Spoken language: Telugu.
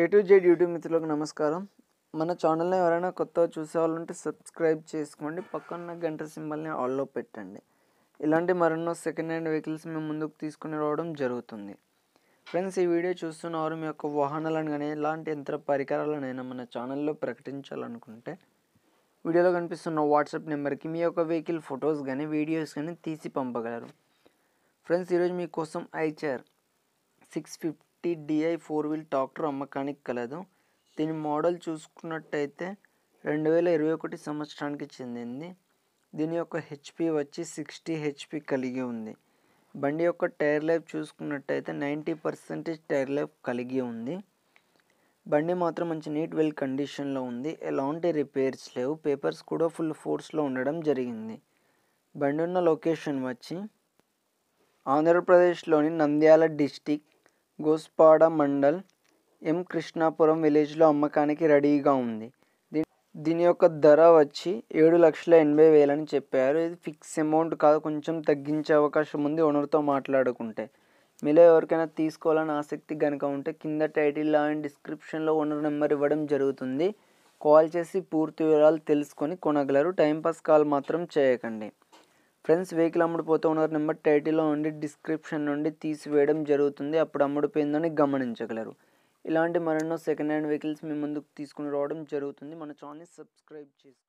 ఏ టు జెడ్ యూట్యూబ్ మిత్రులకు నమస్కారం మన ఛానల్ని ఎవరైనా కొత్త చూసేవాళ్ళుంటే సబ్స్క్రైబ్ చేసుకోండి పక్కన గంట సింబల్ని ఆల్లో పెట్టండి ఇలాంటి మరెన్నో సెకండ్ హ్యాండ్ వెహికల్స్ మేము ముందుకు తీసుకుని రావడం జరుగుతుంది ఫ్రెండ్స్ ఈ వీడియో చూస్తున్న వారు మీ యొక్క వాహనాలను కానీ ఎలాంటి యంత్ర పరికరాలనైనా మన ఛానల్లో ప్రకటించాలనుకుంటే వీడియోలో కనిపిస్తున్న వాట్సాప్ నెంబర్కి మీ యొక్క వెహికల్ ఫొటోస్ కానీ వీడియోస్ కానీ తీసి పంపగలరు ఫ్రెండ్స్ ఈరోజు మీకోసం Eicher six fifty T D I four wheel tractor అమ్మకానికి కలదు దీని మోడల్ చూసుకున్నట్టయితే రెండు వేల ఇరవై ఒకటి సంవత్సరానికి చెందింది దీని యొక్క హెచ్పి వచ్చి సిక్స్టీ హెచ్పి కలిగి ఉంది బండి యొక్క టైర్ లైఫ్ చూసుకున్నట్టయితే నైంటీ పర్సెంటేజ్ టైర్ లైఫ్ కలిగి ఉంది బండి మాత్రం మంచి నీట్ వెల్ కండిషన్లో ఉంది ఎలాంటి రిపేర్స్ లేవు పేపర్స్ కూడా ఫుల్ ఫోర్స్లో ఉండడం జరిగింది బండి ఉన్న లొకేషన్ వచ్చి ఆంధ్రప్రదేశ్లోని నంద్యాల డిస్టిక్ గోస్పాడ మండల్ ఎం కృష్ణాపురం విలేజ్లో అమ్మకానికి రెడీగా ఉంది దీని యొక్క ధర వచ్చి ఏడు లక్షల ఎనభై వేలని చెప్పారు ఇది ఫిక్స్ అమౌంట్ కాదు కొంచెం తగ్గించే అవకాశం ఉంది ఓనర్తో మాట్లాడుకుంటే మీలో ఎవరికైనా తీసుకోవాలని ఆసక్తి కనుక ఉంటే కింద టైటిల్ అండ్ డిస్క్రిప్షన్లో ఓనర్ నెంబర్ ఇవ్వడం జరుగుతుంది కాల్ చేసి పూర్తి వివరాలు తెలుసుకొని కొనగలరు టైంపాస్ కాల్ మాత్రం చేయకండి ఫ్రెండ్స్ వెహికల్ అమ్ముడుపోతూ ఉన్నారు నెంబర్ టైటిల్లో ఉండి డిస్క్రిప్షన్ నుండి తీసివేయడం జరుగుతుంది అప్పుడు అమ్ముడుపోయిందని గమనించగలరు ఇలాంటి మరెన్నో సెకండ్ హ్యాండ్ వెహికల్స్ మీ ముందుకు తీసుకుని రావడం జరుగుతుంది మన ఛానల్ని సబ్స్క్రైబ్ చేసుకోండి